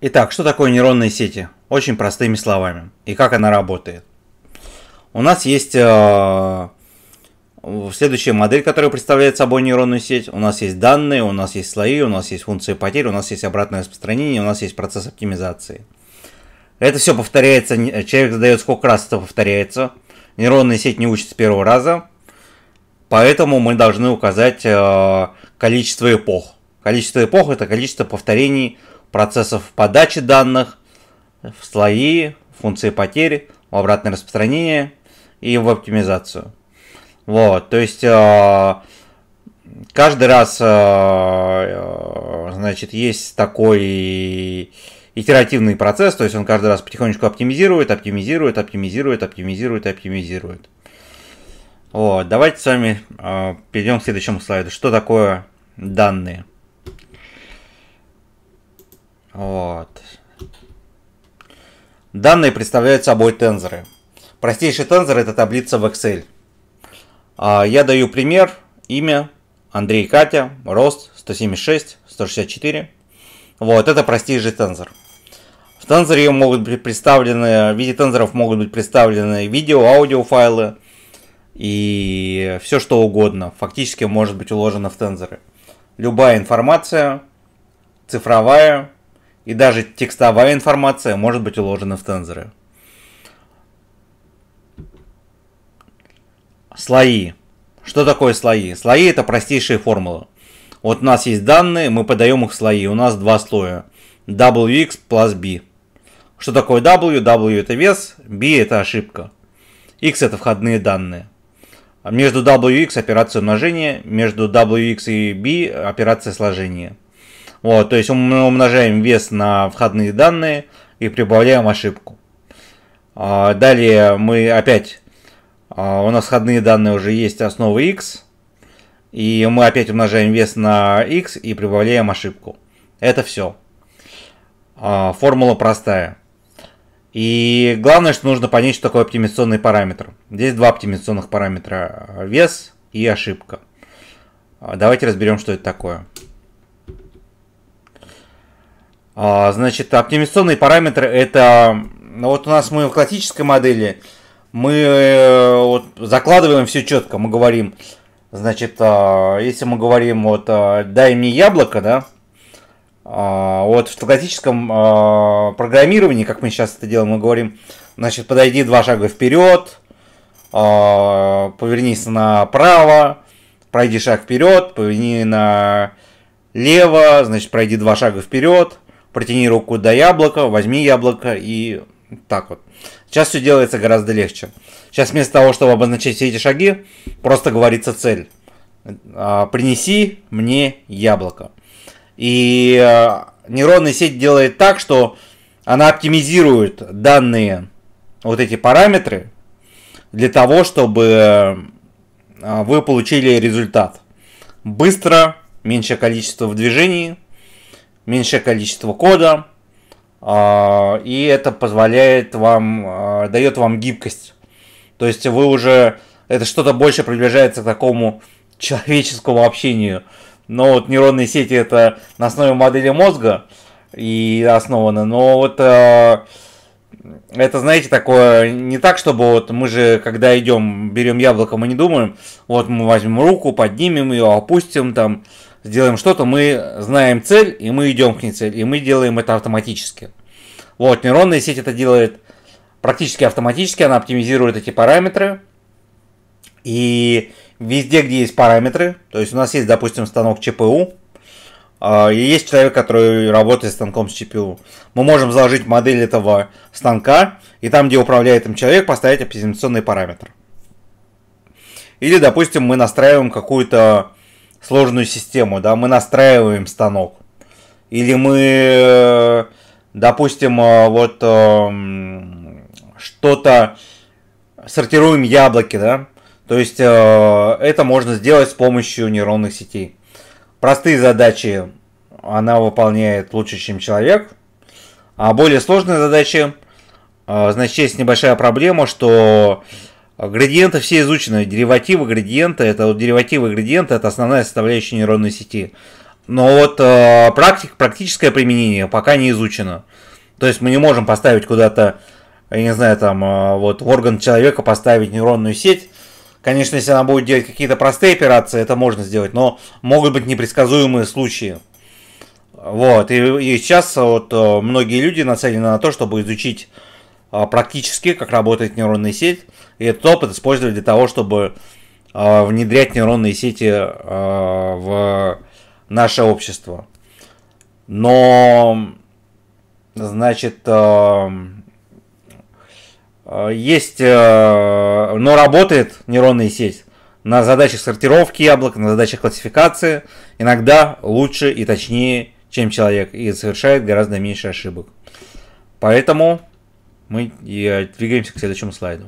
Итак, что такое нейронные сети? Очень простыми словами. И как она работает. У нас есть э, следующая модель, которая представляет собой нейронную сеть. У нас есть данные, у нас есть слои, у нас есть функции потерь, у нас есть обратное распространение, у нас есть процесс оптимизации. Это все повторяется, э, человек задает сколько раз это повторяется. Нейронная сеть не учит с первого раза, поэтому мы должны указать э, количество эпох. Количество эпох это количество повторений процессов подачи данных в слои, функции потери, в обратное распространение и в оптимизацию. Вот, то есть э, каждый раз, э, э, значит, есть такой итеративный процесс, то есть он каждый раз потихонечку оптимизирует, оптимизирует, оптимизирует, оптимизирует, оптимизирует. Вот, давайте с вами перейдем к следующему слайду. Что такое данные? Вот. Данные представляют собой тензоры. Простейший тензор – это таблица в Excel. А, я даю пример, имя, Андрей Катя, рост 176, 164. Вот, это простейший тензор. В тензоре могут быть представлены, в виде тензоров могут быть представлены видео, аудиофайлы и все что угодно. Фактически может быть уложено в тензоры. Любая информация, цифровая, и даже текстовая информация может быть уложена в тензоры. Слои. Что такое слои? Слои это простейшие формулы. Вот у нас есть данные, мы подаем их в слои. У нас два слоя. WX плюс B. Что такое W? W это вес, B это ошибка. X это входные данные. Между WX операция умножения, между WX и B операция сложения. Вот, то есть мы умножаем вес на входные данные и прибавляем ошибку. А, далее мы опять, а, у нас входные данные уже есть основы x, и мы опять умножаем вес на x и прибавляем ошибку. Это все. А, формула простая. И главное, что нужно понять, что такое оптимизационный параметр. Здесь два оптимизационных параметра э, – вес и ошибка. Давайте разберем, что это такое. А, значит, оптимизационные параметры это... Ну, вот у нас мы в классической модели, мы э, вот закладываем все четко, мы говорим, значит, а, если мы говорим, вот, а, дай мне яблоко, да, вот в классическом программировании, как мы сейчас это делаем, мы говорим, значит, подойди два шага вперед, повернись направо, пройди шаг вперед, поверни налево, значит, пройди два шага вперед, протяни руку до яблока, возьми яблоко и так вот. Сейчас все делается гораздо легче. Сейчас вместо того, чтобы обозначать все эти шаги, просто говорится цель. А, Принеси мне яблоко. И а, нейронная сеть делает так, что она оптимизирует данные вот эти параметры для того, чтобы а, вы получили результат. Быстро, меньшее количество в движении – меньшее количество кода, а, и это позволяет вам, а, дает вам гибкость. То есть вы уже, это что-то больше приближается к такому человеческому общению. Но вот нейронные сети это на основе модели мозга и основано, но вот а, это, знаете, такое не так, чтобы вот мы же, когда идем, берем яблоко, мы не думаем, вот мы возьмем руку, поднимем ее, опустим там, сделаем что-то, мы знаем цель, и мы идем к ней цель, и мы делаем это автоматически. Вот, нейронная сеть это делает практически автоматически, она оптимизирует эти параметры. И везде, где есть параметры, то есть у нас есть, допустим, станок ЧПУ, а, и есть человек, который работает с станком с ЧПУ, Мы можем заложить модель этого станка, и там, где управляет им человек, поставить оптимизационный параметр. Или, допустим, мы настраиваем какую-то сложную систему, да, мы настраиваем станок. Или мы, э, допустим, э, вот эм, что-то сортируем яблоки, да. То есть э, это можно сделать с помощью нейронных сетей. Простые задачи она выполняет лучше, чем человек. А более сложные задачи, значит, есть небольшая проблема, что Градиенты все изучены. Деривативы градиента, это вот деривативы градиента, это основная составляющая нейронной сети. Но вот э, практик, практическое применение пока не изучено. То есть мы не можем поставить куда-то, я не знаю, там, э, вот в орган человека поставить нейронную сеть. Конечно, если она будет делать какие-то простые операции, это можно сделать, но могут быть непредсказуемые случаи. Вот, и, и сейчас вот э, многие люди нацелены на то, чтобы изучить э, практически, как работает нейронная сеть, и этот опыт использовали для того, чтобы э, внедрять нейронные сети э, в наше общество. Но, значит, э, есть, э, но работает нейронная сеть на задачах сортировки яблок, на задачах классификации, иногда лучше и точнее, чем человек, и совершает гораздо меньше ошибок. Поэтому мы и двигаемся к следующему слайду.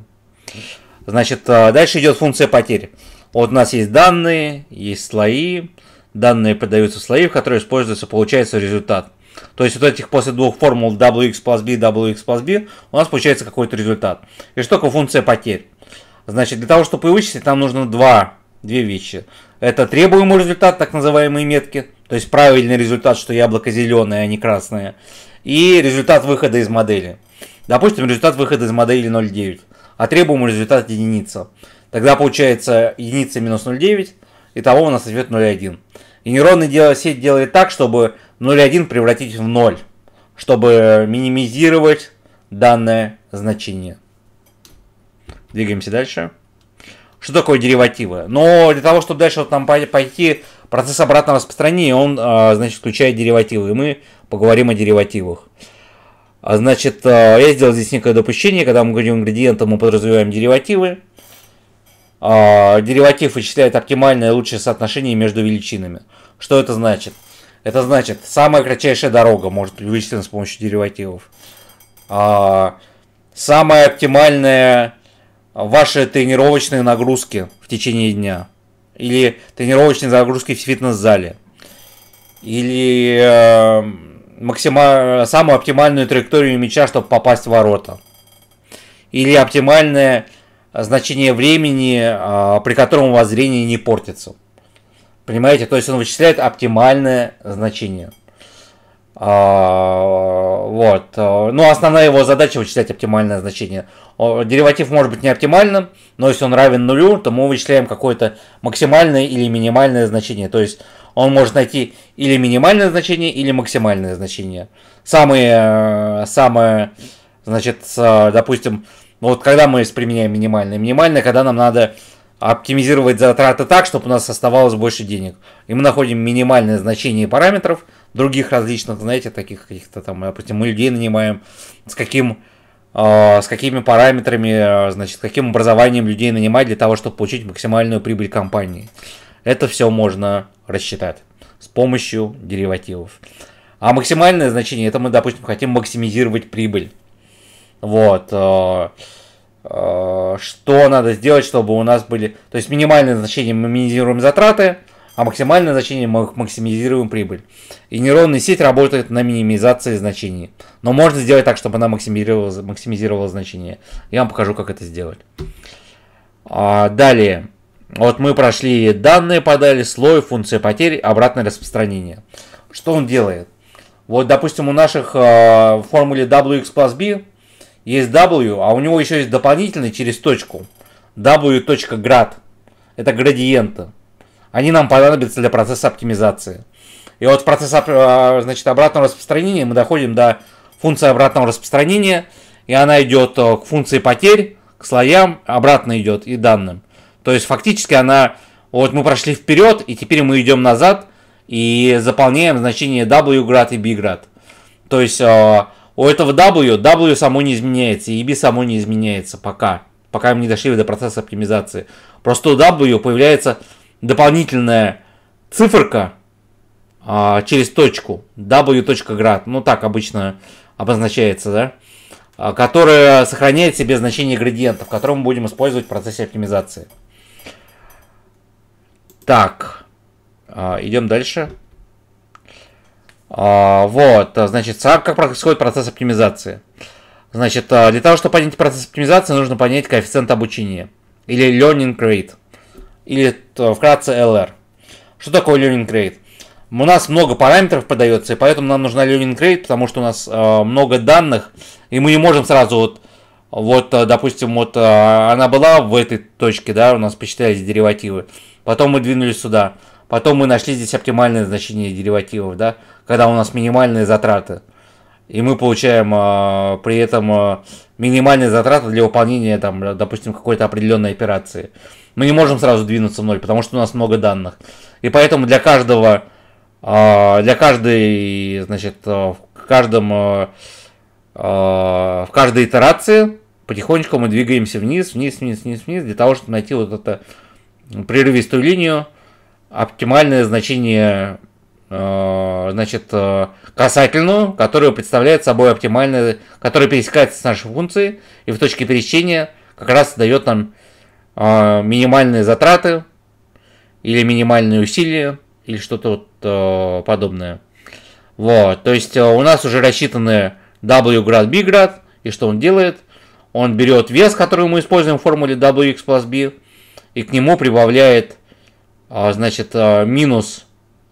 Значит, э, дальше идет функция потерь. Вот у нас есть данные, есть слои. Данные подаются в слои, в которые используется, получается результат. То есть вот этих после двух формул wx plus b, wx plus b у нас получается какой-то результат. И что такое функция потерь? Значит, для того, чтобы вычислить, нам нужно два, две вещи. Это требуемый результат, так называемые метки, то есть правильный результат, что яблоко зеленое, а не красное. И результат выхода из модели. Допустим, результат выхода из модели 0,9 а требуемый результат единица. Тогда получается единица минус 0,9, и того у нас ответ 0,1. И нейронная сеть делает так, чтобы 0,1 превратить в 0, чтобы минимизировать данное значение. Двигаемся дальше. Что такое деривативы? Но для того, чтобы дальше вот там пойти, процесс обратного распространения, он, а, значит, включает деривативы. И мы поговорим о деривативах. А значит, э, я сделал здесь некое допущение, когда мы говорим ингредиентам, мы подразумеваем деривативы. А, дериватив вычисляет оптимальное лучшее соотношение между величинами. Что это значит? Это значит, самая кратчайшая дорога может быть вычислена с помощью деривативов. А, самая оптимальная ваши тренировочные нагрузки в течение дня. Или тренировочные загрузки в фитнес-зале. Или э, максимально, самую оптимальную траекторию мяча, чтобы попасть в ворота. Или оптимальное значение времени, а, при котором у вас зрение не портится. Понимаете, то есть он вычисляет оптимальное значение. А, вот. Э, ну основная его задача вычислять оптимальное значение. Дериватив может быть не оптимальным, но если он равен нулю, то мы вычисляем какое-то максимальное или минимальное значение. То есть он может найти или минимальное значение, или максимальное значение. Самые, э, самые, значит, э, допустим, вот когда мы применяем минимальное. Минимальное, когда нам надо оптимизировать затраты так, чтобы у нас оставалось больше денег. И мы находим минимальное значение параметров других различных, знаете, таких каких-то там, допустим, мы людей нанимаем, с каким а, с какими параметрами, а, значит, каким образованием людей нанимать для того, чтобы получить максимальную прибыль компании. Это все можно рассчитать с помощью деривативов. А максимальное значение, это мы, допустим, хотим максимизировать прибыль. Вот. А, Э, что надо сделать, чтобы у нас были... То есть минимальное значение мы минимизируем затраты, а максимальное значение мы максимизируем прибыль. И нейронная сеть работает на минимизации значений. Но можно сделать так, чтобы она максимизировала, максимизировала значение. Я вам покажу, как это сделать. А, далее. Вот мы прошли данные, подали, слой, функция потерь, обратное распространение. Что он делает? Вот, допустим, у наших э, в формуле WX plus B есть W, а у него еще есть дополнительный через точку. W.grad. Это градиенты. Они нам понадобятся для процесса оптимизации. И вот в процессе а, значит, обратного распространения мы доходим до функции обратного распространения, и она идет э, к функции потерь, к слоям, обратно идет и данным. То есть фактически она, вот мы прошли вперед, и теперь мы идем назад и заполняем значение W grad и B grad. То есть э, у этого W, W само не изменяется, и EB само не изменяется пока, пока мы не дошли до процесса оптимизации. Просто у W появляется дополнительная циферка а, через точку, w.grad, ну так обычно обозначается, да, а, которая сохраняет себе значение градиентов, которые мы будем использовать в процессе оптимизации. Так, а, идем дальше. Дальше. А, вот, э, значит, как происходит процесс оптимизации? Значит, э, для того, чтобы понять процесс оптимизации, нужно понять коэффициент обучения. Или learning rate. Или э, вкратце LR. Что такое learning rate? У нас много параметров подается, и поэтому нам нужна learning rate, потому что у нас много данных, и мы не можем сразу вот, вот допустим, вот она была в этой точке, да, у нас посчитались деривативы, потом мы двинулись сюда. Потом мы нашли здесь оптимальное значение деривативов, да, когда у нас минимальные затраты. И мы получаем э, при этом э, минимальные затраты для выполнения, там, допустим, какой-то определенной операции. Мы не можем сразу двинуться в ноль, потому что у нас много данных. И поэтому для каждого, э, для каждой, значит, в каждом, э, в каждой итерации потихонечку мы двигаемся вниз, вниз, вниз, вниз, вниз, для того, чтобы найти вот эту прерывистую линию, оптимальное значение э, значит, э, касательную, которая представляет собой оптимальное, которая пересекается с нашей функцией и в точке пересечения как раз дает нам э, минимальные затраты или минимальные усилия или что-то вот подобное. Вот, то есть у нас уже рассчитаны W град B град, и что он делает? Он берет вес, который мы используем в формуле WX плюс B, и к нему прибавляет а, значит, а, минус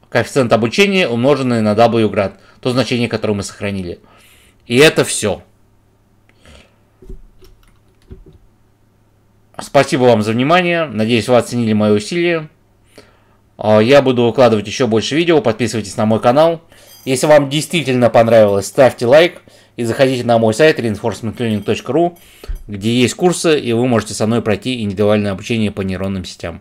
коэффициент обучения, умноженный на W град, то значение, которое мы сохранили. И это все. Спасибо вам за внимание. Надеюсь, вы оценили мои усилия. А, я буду выкладывать еще больше видео. Подписывайтесь на мой канал. Если вам действительно понравилось, ставьте лайк и заходите на мой сайт reinforcementlearning.ru, где есть курсы, и вы можете со мной пройти индивидуальное обучение по нейронным сетям.